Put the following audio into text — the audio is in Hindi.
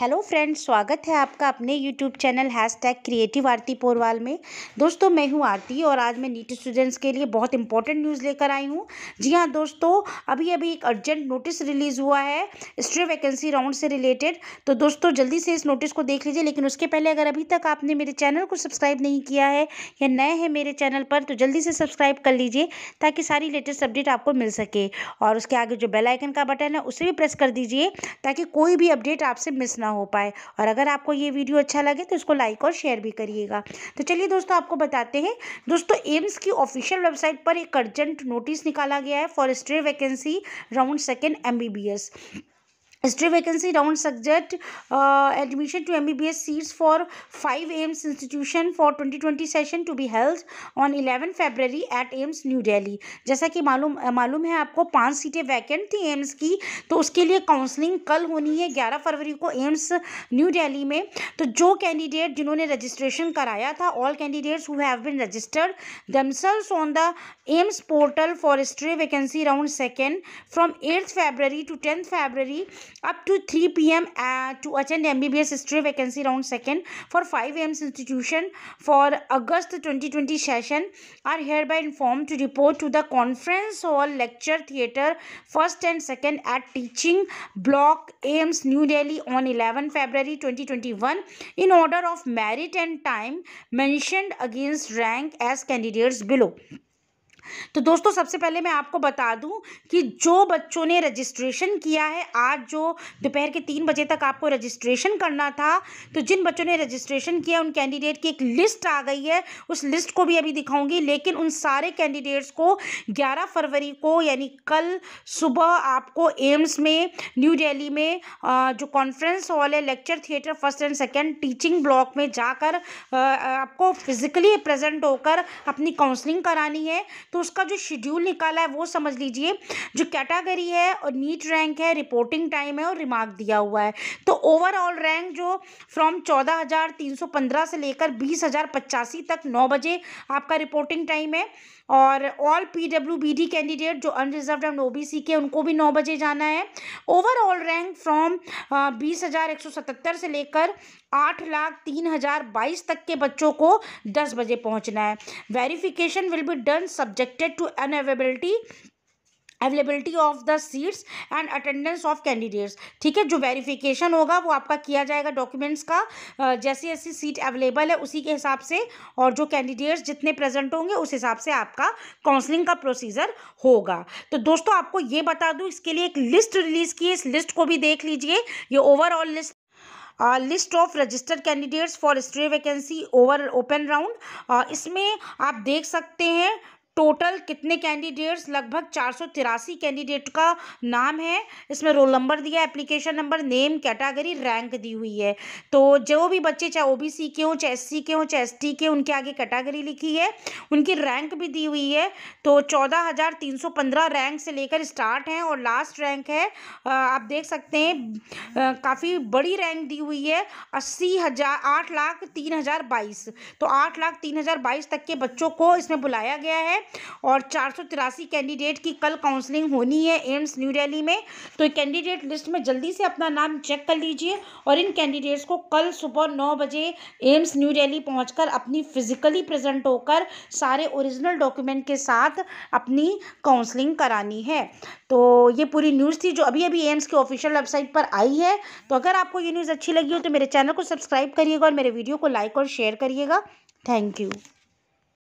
हेलो फ्रेंड्स स्वागत है आपका अपने YouTube channel hashtag creative Aarti Porwal में दोस्तों मैं हूं आरती और आज मैं नीट स्टूडेंट्स के लिए बहुत इंपॉर्टेंट न्यूज़ लेकर आई हूं जी हां दोस्तों अभी अभी एक अर्जेंट नोटिस रिलीज़ हुआ है स्ट्रे वैकेंसी राउंड से रिलेटेड तो दोस्तों जल्दी से इस नोटिस को देख लीजिए लेकिन उसके पहले अगर अभी तक आपने मेरे चैनल को सब्सक्राइब नहीं किया है या नए हैं मेरे चैनल पर तो जल्दी से सब्सक्राइब कर लीजिए ताकि सारी लेटेस्ट अपडेट आपको मिल सके और उसके आगे जो बेलाइकन का बटन है उसे भी प्रेस कर दीजिए ताकि कोई भी अपडेट आपसे मिस ना ना हो पाए और अगर आपको ये वीडियो अच्छा लगे तो इसको लाइक और शेयर भी करिएगा तो चलिए दोस्तों आपको बताते हैं दोस्तों एम्स की ऑफिशियल वेबसाइट पर एक अर्जेंट नोटिस निकाला गया है for stray vacancy round second M round subject admission to M B B S seats for five AIIMS institution for twenty twenty session to be held on eleven February at AIIMS New Delhi जैसा कि मालूम मालूम है आपको पाँच सीटें वैकेंट थी एम्स की तो उसके लिए काउंसलिंग कल होनी है ग्यारह फरवरी को एम्स न्यू डेली में तो जो कैंडिडेट जिन्होंने रजिस्ट्रेशन कराया था all candidates who have been registered themselves on the AIIMS portal for stray vacancy round second from eighth February to tenth February up to 3 p.m. Uh, to attend MBBS history vacancy round second for 5 a.m. institution for August 2020 session are hereby informed to report to the conference hall lecture theatre first and second at teaching block AMS New Delhi on 11 February 2021 in order of merit and time mentioned against rank as candidates below. तो दोस्तों सबसे पहले मैं आपको बता दूं कि जो बच्चों ने रजिस्ट्रेशन किया है आज जो दोपहर के तीन बजे तक आपको रजिस्ट्रेशन करना था तो जिन बच्चों ने रजिस्ट्रेशन किया उन कैंडिडेट की एक लिस्ट आ गई है उस लिस्ट को भी अभी दिखाऊंगी लेकिन उन सारे कैंडिडेट्स को ग्यारह फरवरी को यानी कल सुबह आपको एम्स में न्यू डेली में जो कॉन्फ्रेंस हॉल है lecture theatre first and second teaching block में जाकर आपको फिज़िकली प्रेजेंट होकर अपनी काउंसलिंग करानी है तो उसका जो शेड्यूल निकाला है वो समझ लीजिए जो कैटागरी है और नीट रैंक है रिपोर्टिंग टाइम है और रिमार्क दिया हुआ है तो ओवरऑल रैंक जो फ्रॉम चौदह हज़ार तीन सौ पंद्रह से लेकर बीस हज़ार पचासी तक नौ बजे आपका रिपोर्टिंग टाइम है और all P W B D candidate जो unreserved and O B C के उनको भी नौ बजे जाना है ओवरऑल रैंक फ्रॉम बीस हज़ार एक सौ सतहत्तर से लेकर आठ लाख तीन हज़ार बाईस तक के बच्चों को दस बजे पहुंचना है verification will be done subjected to inability availability of the seats and attendance of candidates ठीक है जो वेरिफिकेशन होगा वो आपका किया जाएगा डॉक्यूमेंट्स का जैसी जैसी सीट अवेलेबल है उसी के हिसाब से और जो कैंडिडेट्स जितने प्रेजेंट होंगे उस हिसाब से आपका काउंसलिंग का प्रोसीजर होगा तो दोस्तों आपको ये बता दूँ इसके लिए एक लिस्ट रिलीज़ की है इस लिस्ट को भी देख लीजिए ये overall list list of registered candidates for stray vacancy over open round इसमें आप देख सकते हैं टोटल कितने कैंडिडेट्स लगभग चार सौ तिरासी कैंडिडेट का नाम है इसमें रोल नंबर दिया application number name category rank दी हुई है तो जो भी बच्चे चाहे ओबीसी के हों चाहे एस के हों चाहे एस के उनके आगे कैटेगरी लिखी है उनकी रैंक भी दी हुई है तो चौदह हज़ार तीन सौ पंद्रह रैंक से लेकर स्टार्ट हैं और लास्ट रैंक है आप देख सकते हैं काफ़ी बड़ी रैंक दी हुई है अस्सी हज़ार आठ लाख तीन हज़ार बाईस तो आठ लाख तीन हज़ार बाईस तक के बच्चों को इसमें बुलाया गया है और चार कैंडिडेट की कल काउंसलिंग होनी है एम्स न्यू डेली में तो कैंडिडेट लिस्ट में जल्दी से अपना नाम चेक कर लीजिए और इन कैंडिडेट्स को कल सुबह नौ बजे एम्स न्यू डेली पहुँच अपनी फिजिकली प्रेजेंट होकर सारे ओरिजिनल डॉक्यूमेंट के साथ अपनी काउंसलिंग करानी है तो ये पूरी न्यूज़ थी जो अभी अभी एम्स की ऑफिशियल वेबसाइट पर आई है तो अगर आपको ये न्यूज़ अच्छी लगी हो तो मेरे चैनल को सब्सक्राइब करिएगा और मेरे वीडियो को लाइक और शेयर करिएगा थैंक यू